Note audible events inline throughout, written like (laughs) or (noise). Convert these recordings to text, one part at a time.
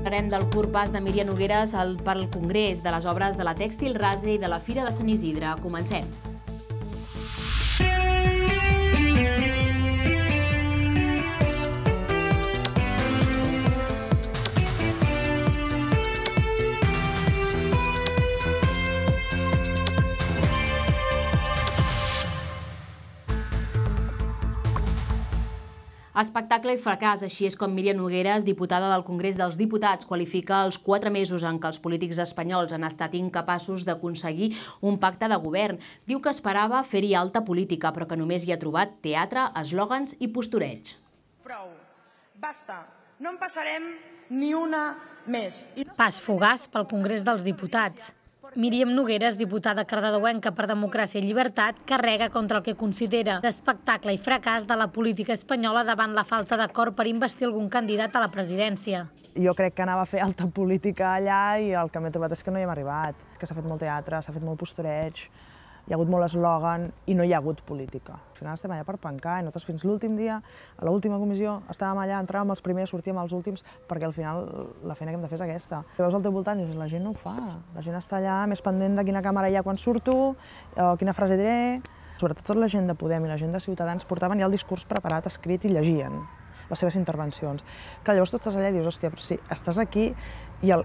Parlarem del curt pas de Míriam Nogueres al, pel Congrés, de les obres de la Tèxtil Rase i de la Fira de Sant Isidre. Comencem. Espectacle i fracàs, així és com Míriam Nogueres, diputada del Congrés dels Diputats, qualifica els quatre mesos en què els polítics espanyols han estat incapaços d'aconseguir un pacte de govern. Diu que esperava fer-hi alta política, però que només hi ha trobat teatre, eslògans i postureig. Prou. Basta. No en passarem ni una més. Pas fugaç pel Congrés dels Diputats. Míriam Nogueres, diputada cardedeuenca per Democràcia i Llibertat, carrega contra el que considera d'espectacle i fracàs de la política espanyola davant la falta d'acord per investir algun candidat a la presidència. Jo crec que anava a fer alta política allà i el que m'he trobat és que no hi hem arribat, que s'ha fet molt teatre, s'ha fet molt postureig, hi ha hagut molt eslògan i no hi ha hagut política. Al final estem allà per pencar i nosaltres fins l'últim dia, a l'última comissió, estàvem allà, entràvem els primers, sortíem els últims, perquè al final la feina que hem de fer és aquesta. I veus al teu voltant i dius, la gent no ho fa, la gent està allà més pendent de quina càmera hi ha quan surto, o quina frase diré... Sobretot tota la gent de Podem i la gent de Ciutadans portaven ja el discurs preparat, escrit i llegien les seves intervencions. Que llavors tu estàs allà i dius, hòstia, però si estàs aquí i el,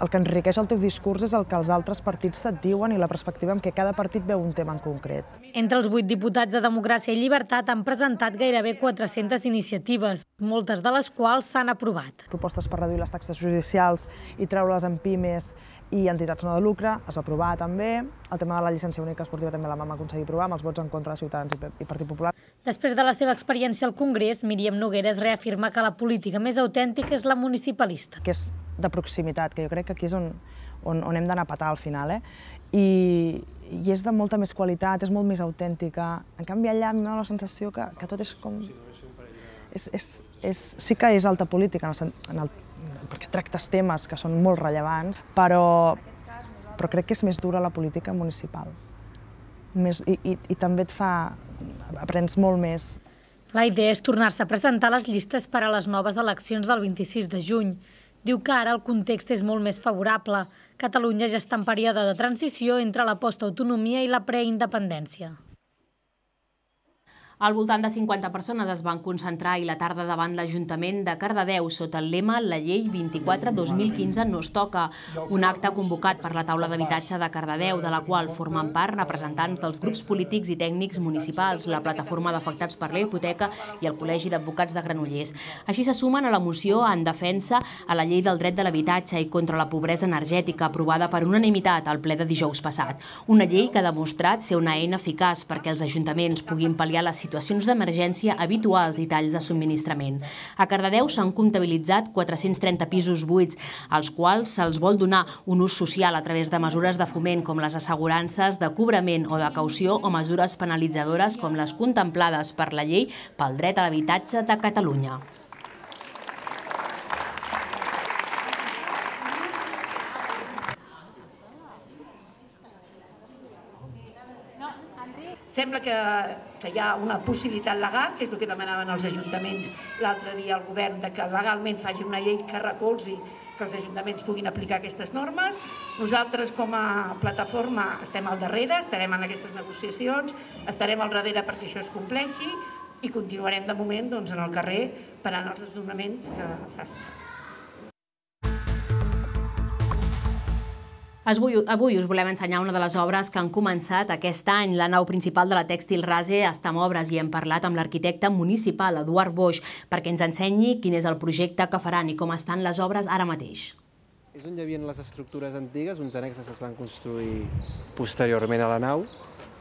el que enriqueix el teu discurs és el que els altres partits et diuen i la perspectiva en què cada partit veu un tema en concret. Entre els vuit diputats de Democràcia i Llibertat han presentat gairebé 400 iniciatives, moltes de les quals s'han aprovat. Propostes per reduir les taxes judicials i treure-les en pimes, i entitats no de lucre, es va aprovar també. El tema de la llicència única esportiva també la vam aconseguir aprovar amb els vots en contra de Ciutadans i Partit Popular. Després de la seva experiència al Congrés, Míriam Noguera es reafirma que la política més autèntica és la municipalista. Que és de proximitat, que jo crec que aquí és on, on, on hem d'anar a petar al final. Eh? I, I és de molta més qualitat, és molt més autèntica. En canvi, allà em dona la sensació que, que tot és com... És, és, és, sí que és alta política, en el, en el perquè tractes temes que són molt rellevants, però, però crec que és més dura la política municipal. Més, i, i, I també et fa... aprens molt més. La idea és tornar-se a presentar les llistes per a les noves eleccions del 26 de juny. Diu que ara el context és molt més favorable. Catalunya ja està en període de transició entre la postautonomia i la preindependència. Al voltant de 50 persones es van concentrar i la tarda davant l'Ajuntament de Cardedeu sota el lema La llei 24-2015 no es toca, un acte convocat per la taula d'habitatge de Cardedeu, de la qual formen part representants dels grups polítics i tècnics municipals, la plataforma d'afectats per la hipoteca i el Col·legi d'Advocats de Granollers. Així se sumen a la moció en defensa a la llei del dret de l'habitatge i contra la pobresa energètica aprovada per unanimitat al ple de dijous passat. Una llei que ha demostrat ser una eina eficaç perquè els ajuntaments puguin pal·liar situació situacions d'emergència habituals i talls de subministrament. A Cardedeu s'han comptabilitzat 430 pisos buits, als quals se'ls vol donar un ús social a través de mesures de foment com les assegurances de cobrament o de caució o mesures penalitzadores com les contemplades per la llei pel dret a l'habitatge de Catalunya. Sembla que, que hi ha una possibilitat legal, que és el que demanaven els ajuntaments l'altre dia al govern, de que legalment faci una llei que recolzi que els ajuntaments puguin aplicar aquestes normes. Nosaltres, com a plataforma, estem al darrere, estarem en aquestes negociacions, estarem al darrere perquè això es compleixi i continuarem de moment doncs, en el carrer parant els desnonaments que facin. Avui, avui us volem ensenyar una de les obres que han començat aquest any. La nau principal de la Tèxtil Rase està en obres i hem parlat amb l'arquitecte municipal Eduard Boix perquè ens ensenyi quin és el projecte que faran i com estan les obres ara mateix. És on hi havia les estructures antigues, uns anexes que es van construir posteriorment a la nau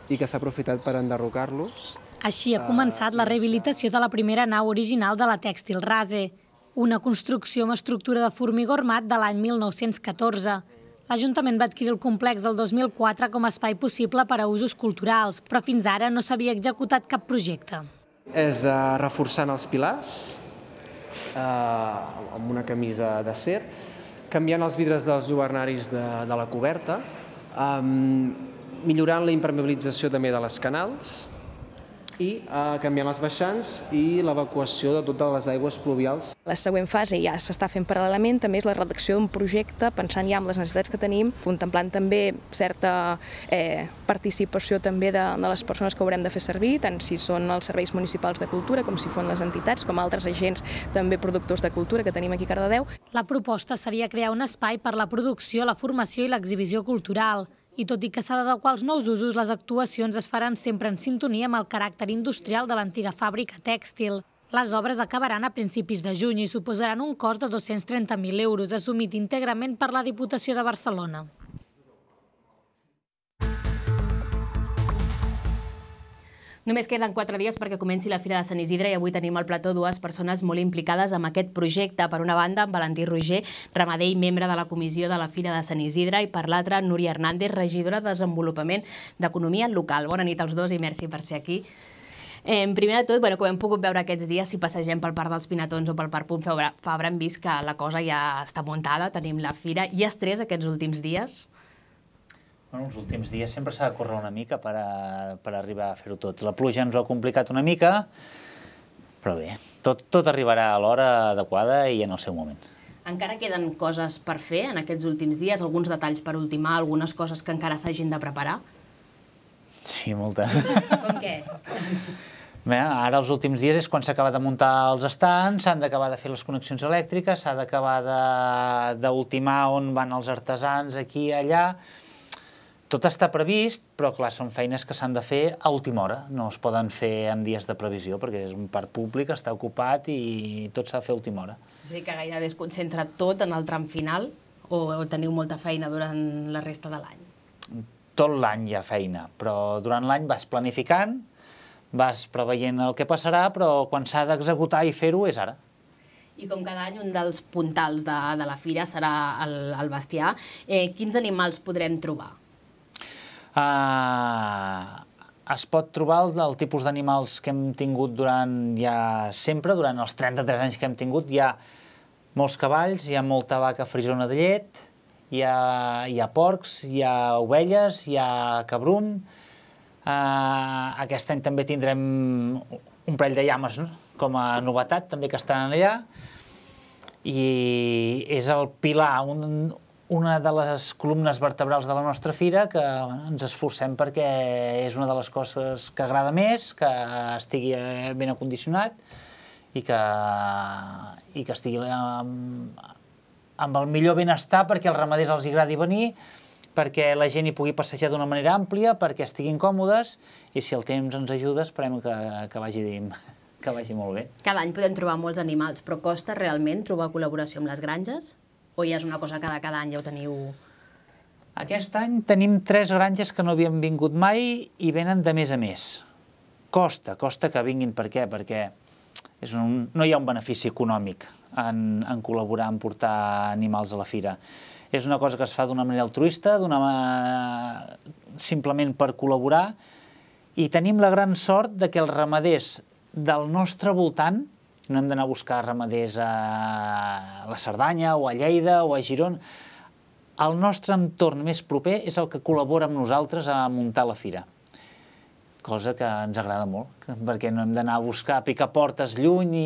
i que s'ha aprofitat per enderrocar-los. Així ha ah, començat la rehabilitació de la primera nau original de la tèxtil Rase, una construcció amb estructura de formigó armat de l'any 1914, L'Ajuntament va adquirir el complex el 2004 com a espai possible per a usos culturals, però fins ara no s'havia executat cap projecte. És eh, reforçant els pilars eh, amb una camisa d'acer, canviant els vidres dels governaris de, de la coberta, eh, millorant la impermeabilització també de les canals, i eh, canviant les baixants i l'evacuació de totes les aigües pluvials. La següent fase ja s'està fent paral·lelament, també és la redacció d'un projecte, pensant ja en les necessitats que tenim, contemplant també certa eh, participació també de, de les persones que haurem de fer servir, tant si són els serveis municipals de cultura, com si són les entitats, com altres agents també productors de cultura que tenim aquí a Cardedeu. La proposta seria crear un espai per la producció, la formació i l'exhibició cultural, i tot i que s'ha d'adequar als nous usos, les actuacions es faran sempre en sintonia amb el caràcter industrial de l'antiga fàbrica tèxtil. Les obres acabaran a principis de juny i suposaran un cost de 230.000 euros, assumit íntegrament per la Diputació de Barcelona. Només queden quatre dies perquè comenci la Fira de Sant Isidre i avui tenim al plató dues persones molt implicades amb aquest projecte. Per una banda, en Valentí Roger, ramader i membre de la comissió de la Fira de Sant Isidre, i per l'altra, Núria Hernández, regidora de Desenvolupament d'Economia Local. Bona nit als dos i merci per ser aquí. Eh, primer de tot, bueno, com hem pogut veure aquests dies, si passegem pel parc dels Pinatons o pel parc Punt Fabra, hem vist que la cosa ja està muntada, tenim la fira. Hi ha estrès aquests últims dies? Bueno, els últims dies sempre s'ha de córrer una mica per, a, per arribar a fer-ho tot. La pluja ens ho ha complicat una mica, però bé, tot, tot arribarà a l'hora adequada i en el seu moment. Encara queden coses per fer en aquests últims dies, alguns detalls per ultimar, algunes coses que encara s'hagin de preparar? Sí, moltes. Com què? Bé, ara els últims dies és quan s'acaba de muntar els estants, s'han d'acabar de fer les connexions elèctriques, s'ha d'acabar d'ultimar on van els artesans, aquí i allà tot està previst, però clar, són feines que s'han de fer a última hora, no es poden fer en dies de previsió, perquè és un parc públic, està ocupat i tot s'ha de fer a última hora. És a dir, que gairebé es concentra tot en el tram final o teniu molta feina durant la resta de l'any? Tot l'any hi ha feina, però durant l'any vas planificant, vas preveient el que passarà, però quan s'ha d'executar i fer-ho és ara. I com cada any un dels puntals de, de la fira serà el, el bestiar, eh, quins animals podrem trobar? eh, es pot trobar el, el tipus d'animals que hem tingut durant ja sempre, durant els 33 anys que hem tingut, hi ha molts cavalls, hi ha molta vaca frisona de llet, hi ha, hi ha porcs, hi ha ovelles, hi ha cabrum. Uh, aquest any també tindrem un parell de llames no? com a novetat, també que estan allà. I és el pilar, un, una de les columnes vertebrals de la nostra fira, que bueno, ens esforcem perquè és una de les coses que agrada més, que estigui eh, ben acondicionat i que, i que estigui amb, eh, amb el millor benestar perquè els ramaders els agradi venir, perquè la gent hi pugui passejar d'una manera àmplia, perquè estiguin còmodes i si el temps ens ajuda esperem que, que vagi que vagi molt bé. Cada any podem trobar molts animals, però costa realment trobar col·laboració amb les granges? o ja és una cosa que cada, cada any ja ho teniu... Aquest any tenim tres granges que no havien vingut mai i venen de més a més. Costa, costa que vinguin. Per què? Perquè és un, no hi ha un benefici econòmic en, en col·laborar, en portar animals a la fira. És una cosa que es fa d'una manera altruista, d'una simplement per col·laborar, i tenim la gran sort de que els ramaders del nostre voltant no hem d'anar a buscar ramaders a la Cerdanya o a Lleida o a Girona. El nostre entorn més proper és el que col·labora amb nosaltres a muntar la fira, cosa que ens agrada molt, perquè no hem d'anar a buscar a picar portes lluny i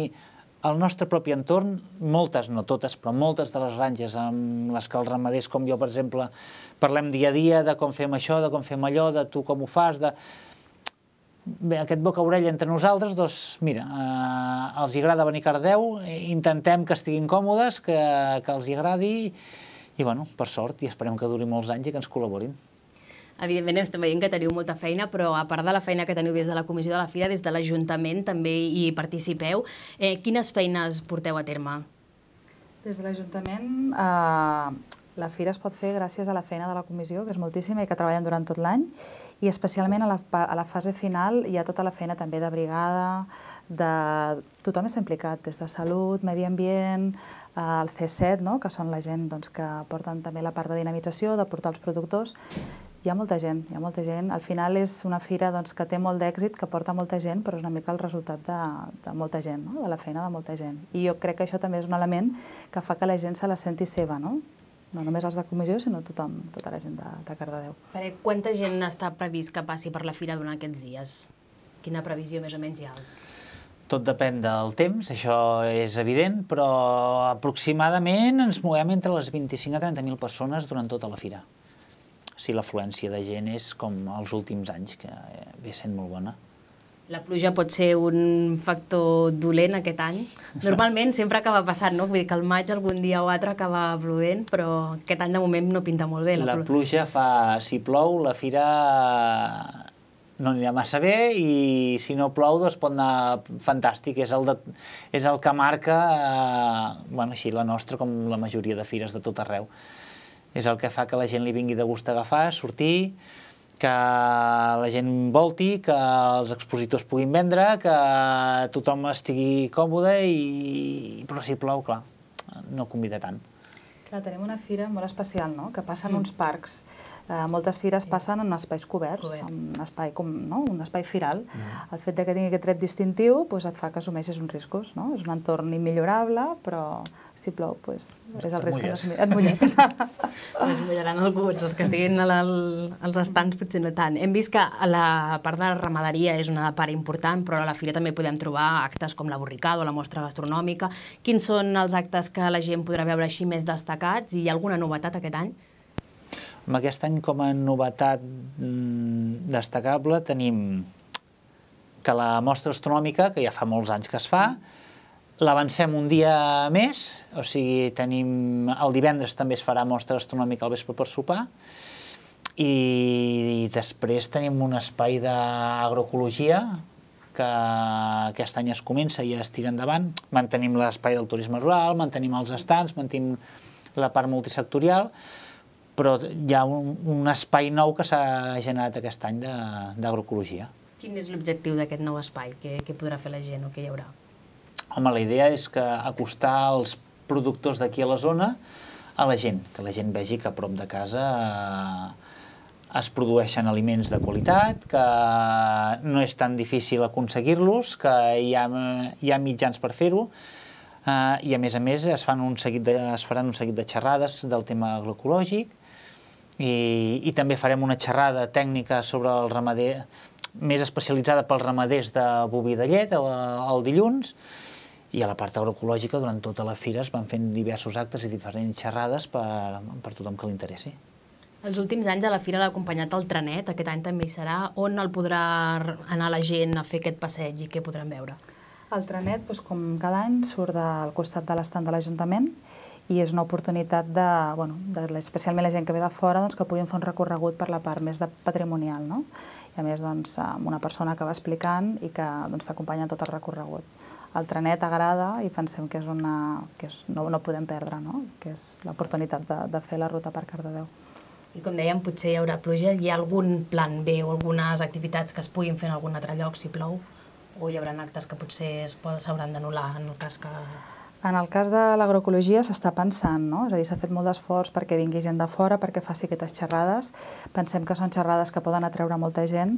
el nostre propi entorn, moltes, no totes, però moltes de les ranges amb les que els ramaders, com jo, per exemple, parlem dia a dia de com fem això, de com fem allò, de tu com ho fas, de bé, aquest boca-orella entre nosaltres, doncs, mira, eh, els hi agrada venir Cardeu, eh, intentem que estiguin còmodes, que, que els hi agradi, i, bueno, per sort, i esperem que duri molts anys i que ens col·laborin. Evidentment, estem veient que teniu molta feina, però a part de la feina que teniu des de la Comissió de la Fira, des de l'Ajuntament també hi participeu. Eh, quines feines porteu a terme? Des de l'Ajuntament eh, la fira es pot fer gràcies a la feina de la comissió, que és moltíssima i que treballen durant tot l'any, i especialment a la, a la fase final hi ha tota la feina també de brigada, de... tothom està implicat, des de salut, medi ambient, eh, el C7, no? que són la gent doncs, que porten també la part de dinamització, de portar els productors, hi ha molta gent, hi ha molta gent. Al final és una fira doncs, que té molt d'èxit, que porta molta gent, però és una mica el resultat de, de molta gent, no? de la feina de molta gent. I jo crec que això també és un element que fa que la gent se la senti seva, no? no només els de comissió, sinó tothom, tota la gent de, de Cardedeu. Per quanta gent està previst que passi per la fira durant aquests dies? Quina previsió més o menys hi ha? Tot depèn del temps, això és evident, però aproximadament ens movem entre les 25 a 30.000 persones durant tota la fira. Si l'afluència de gent és com els últims anys, que ve sent molt bona. La pluja pot ser un factor dolent aquest any. Normalment sempre acaba passant, no? Vull dir que el maig algun dia o altre acaba plovent, però aquest any de moment no pinta molt bé. La, la pluja fa... Si plou, la fira no anirà massa bé i si no plou doncs pot anar fantàstic. És el, de, és el que marca, eh, bueno, així la nostra com la majoria de fires de tot arreu. És el que fa que la gent li vingui de gust agafar, sortir, que la gent volti, que els expositors puguin vendre, que tothom estigui còmode, i... però si plou, clar, no convida tant. Clar, tenim una fira molt especial, no?, que passa en mm. uns parcs. Eh, moltes fires passen en espais coberts, Cobert. en un espai, com, no? un espai firal. Mm. El fet de que tingui aquest tret distintiu pues, doncs, et fa que assumeixis uns riscos. No? És un entorn immillorable, però si plou, pues, doncs, és el risc que no es, et mulles. (laughs) es mullaran buts, els que estiguin al, als estants potser no tant. Hem vist que la part de la ramaderia és una part important, però a la fira també podem trobar actes com la borricada o la mostra gastronòmica. Quins són els actes que la gent podrà veure així més destacats? I hi ha alguna novetat aquest any? Aquest any, com a novetat mm, destacable, tenim que la mostra astronòmica, que ja fa molts anys que es fa, l'avancem un dia més, o sigui, tenim... El divendres també es farà mostra astronòmica al vespre per sopar, i, i després tenim un espai d'agroecologia, que aquest any es comença i ja es tira endavant. Mantenim l'espai del turisme rural, mantenim els estants, mantenim la part multisectorial, però hi ha un, un espai nou que s'ha generat aquest any d'agroecologia. Quin és l'objectiu d'aquest nou espai? Què, què podrà fer la gent o què hi haurà? Home, la idea és que acostar els productors d'aquí a la zona a la gent, que la gent vegi que a prop de casa eh, es produeixen aliments de qualitat, que no és tan difícil aconseguir-los, que hi ha, hi ha mitjans per fer-ho, eh, i a més a més es, fan un seguit de, es faran un seguit de xerrades del tema agroecològic, i, i també farem una xerrada tècnica sobre el ramader, més especialitzada pels ramaders de boví de llet el, el dilluns, i a la part agroecològica, durant tota la fira, es van fent diversos actes i diferents xerrades per, per tothom que interessi. Els últims anys a la fira l'ha acompanyat el trenet, aquest any també hi serà. On el podrà anar la gent a fer aquest passeig i què podran veure? El trenet, doncs, com cada any, surt del costat de l'estand de l'Ajuntament i és una oportunitat de, bueno, de, especialment la gent que ve de fora doncs, que puguin fer un recorregut per la part més de patrimonial. No? I a més doncs, amb una persona que va explicant i que doncs, t'acompanya tot el recorregut. El trenet agrada i pensem que és una... que és, no, no podem perdre, no? que és l'oportunitat de, de fer la ruta per Cardedeu. I com dèiem, potser hi haurà pluja. Hi ha algun plan B o algunes activitats que es puguin fer en algun altre lloc si plou? O hi haurà actes que potser s'hauran d'anul·lar en el cas que en el cas de l'agroecologia s'està pensant, no? és a dir, s'ha fet molt d'esforç perquè vingui gent de fora, perquè faci aquestes xerrades. Pensem que són xerrades que poden atreure molta gent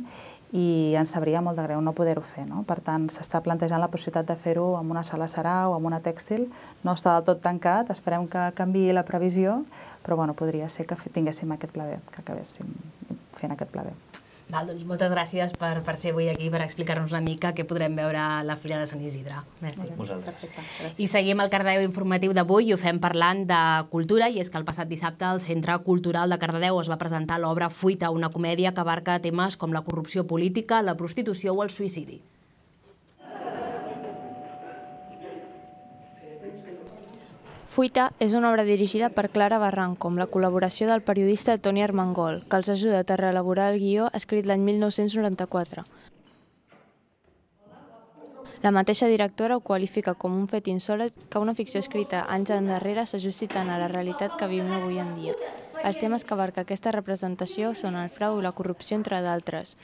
i ens sabria molt de greu no poder-ho fer. No? Per tant, s'està plantejant la possibilitat de fer-ho amb una sala serà o amb una tèxtil. No està del tot tancat, esperem que canvi la previsió, però bueno, podria ser que tinguéssim aquest B, que acabéssim fent aquest B. Val, doncs moltes gràcies per, per ser avui aquí, per explicar-nos una mica què podrem veure a la Fira de Sant Isidre. Merci. Vosaltres. Perfecte. Gràcies. I seguim el Cardedeu informatiu d'avui i ho fem parlant de cultura, i és que el passat dissabte al Centre Cultural de Cardedeu es va presentar l'obra Fuita, una comèdia que abarca temes com la corrupció política, la prostitució o el suïcidi. Fuita és una obra dirigida per Clara Barranco amb la col·laboració del periodista Toni Armengol, que els ha ajudat a reelaborar el guió escrit l'any 1994. La mateixa directora ho qualifica com un fet insòlit que una ficció escrita anys enrere s'ajusti tant a la realitat que vivim avui en dia. Els temes que abarca aquesta representació són el frau i la corrupció, entre d'altres.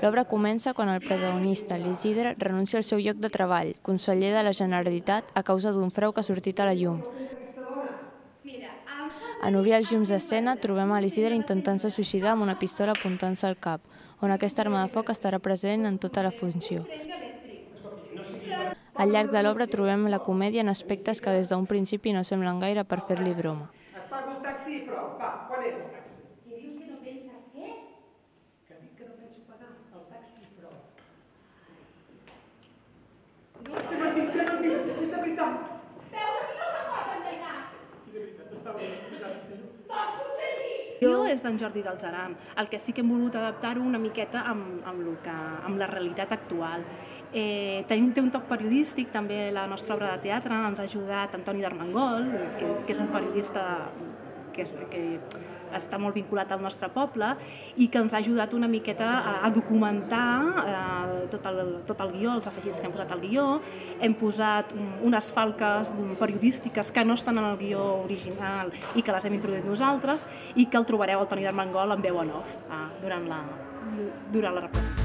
L'obra comença quan el protagonista, l'Isidre, renuncia al seu lloc de treball, conseller de la Generalitat, a causa d'un frau que ha sortit a la llum. En obrir els llums d'escena trobem a l'Isidre intentant-se suïcidar amb una pistola apuntant-se al cap, on aquesta arma de foc estarà present en tota la funció. Al llarg de l'obra trobem la comèdia en aspectes que des d'un principi no semblen gaire per fer-li broma. Et pago un taxi! Jo és d'en Jordi dels Aram. El que sí que hem volgut adaptar-ho una miqueta amb, amb, que, amb la realitat actual. Eh, tenim, té un toc periodístic, també la nostra obra de teatre ens ha ajudat Antoni d'Armengol, que, que és un periodista que, que està molt vinculat al nostre poble i que ens ha ajudat una miqueta a, a documentar eh, tot, el, tot el guió, els afegits que hem posat al guió. Hem posat unes falques periodístiques que no estan en el guió original i que les hem introduït nosaltres i que el trobareu al Toni d'Armengol en veu en off eh, durant la, durant la representació.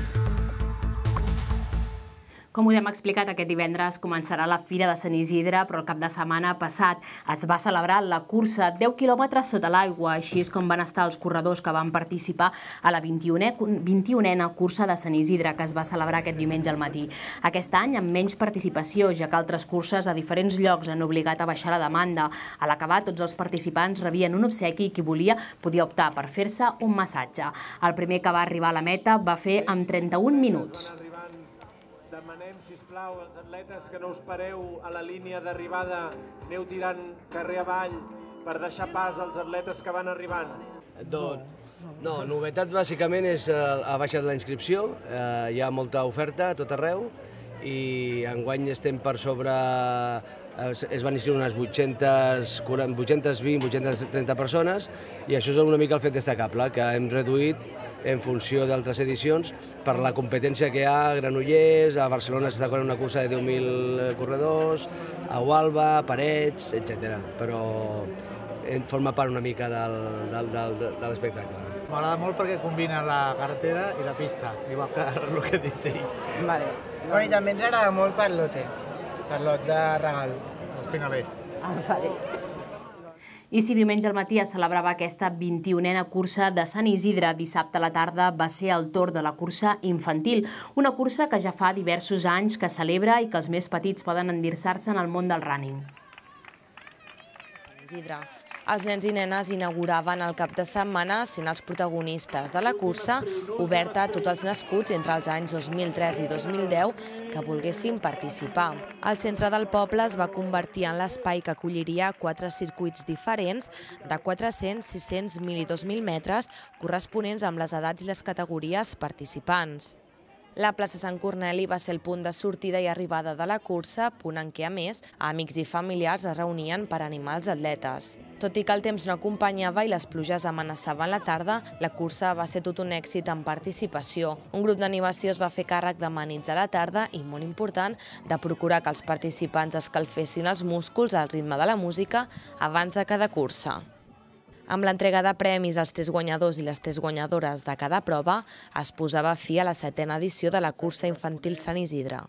Com ho hem explicat, aquest divendres començarà la Fira de Sant Isidre, però el cap de setmana passat es va celebrar la cursa 10 quilòmetres sota l'aigua, així és com van estar els corredors que van participar a la 21è, 21 ena cursa de Sant Isidre, que es va celebrar aquest diumenge al matí. Aquest any amb menys participació, ja que altres curses a diferents llocs han obligat a baixar la demanda. A l'acabar, tots els participants rebien un obsequi i qui volia podia optar per fer-se un massatge. El primer que va arribar a la meta va fer amb 31 minuts. Demanem, si us plau, als atletes que no us pareu a la línia d'arribada, aneu tirant carrer avall per deixar pas als atletes que van arribant. Doncs, no, novetat bàsicament és eh, ha baixat la inscripció, eh, hi ha molta oferta a tot arreu i enguany estem per sobre es, es van inscriure unes 800, 820, 830 persones i això és una mica el fet destacable, que hem reduït en funció d'altres edicions per la competència que hi ha a Granollers, a Barcelona s'està corrent una cursa de 10.000 corredors, a Hualba, a Parets, etc. Però forma part una mica del, del, del, de l'espectacle. M'agrada molt perquè combina la carretera i la pista, igual que el que he dit ell. Vale. Bueno, I també ens agrada molt per l'hotel. Carlot de Regal, Espinaler. Doncs ah, vale. I si diumenge al matí es celebrava aquesta 21a cursa de Sant Isidre, dissabte a la tarda va ser el torn de la cursa infantil, una cursa que ja fa diversos anys que celebra i que els més petits poden endirsar-se en el món del running. Isidre els nens i nenes inauguraven el cap de setmana sent els protagonistes de la cursa oberta a tots els nascuts entre els anys 2003 i 2010 que volguessin participar. El centre del poble es va convertir en l'espai que acolliria quatre circuits diferents de 400, 600, 1.000 i 2.000 metres corresponents amb les edats i les categories participants. La plaça Sant Corneli va ser el punt de sortida i arribada de la cursa, punt en què, a més, amics i familiars es reunien per animar els atletes. Tot i que el temps no acompanyava i les pluges amenaçaven la tarda, la cursa va ser tot un èxit en participació. Un grup d'animació es va fer càrrec de a la tarda i, molt important, de procurar que els participants escalfessin els músculs al ritme de la música abans de cada cursa. Amb l'entrega de premis als tres guanyadors i les tres guanyadores de cada prova, es posava fi a la setena edició de la cursa infantil Sant Isidre.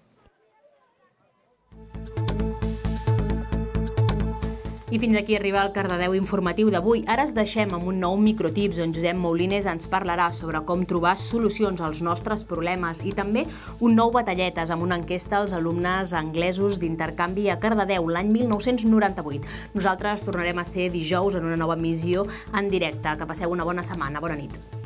I fins aquí arriba el Cardedeu informatiu d'avui. Ara es deixem amb un nou microtips on Josep Moulinés ens parlarà sobre com trobar solucions als nostres problemes i també un nou batalletes amb una enquesta als alumnes anglesos d'intercanvi a Cardedeu l'any 1998. Nosaltres tornarem a ser dijous en una nova emissió en directe. Que passeu una bona setmana. Bona nit.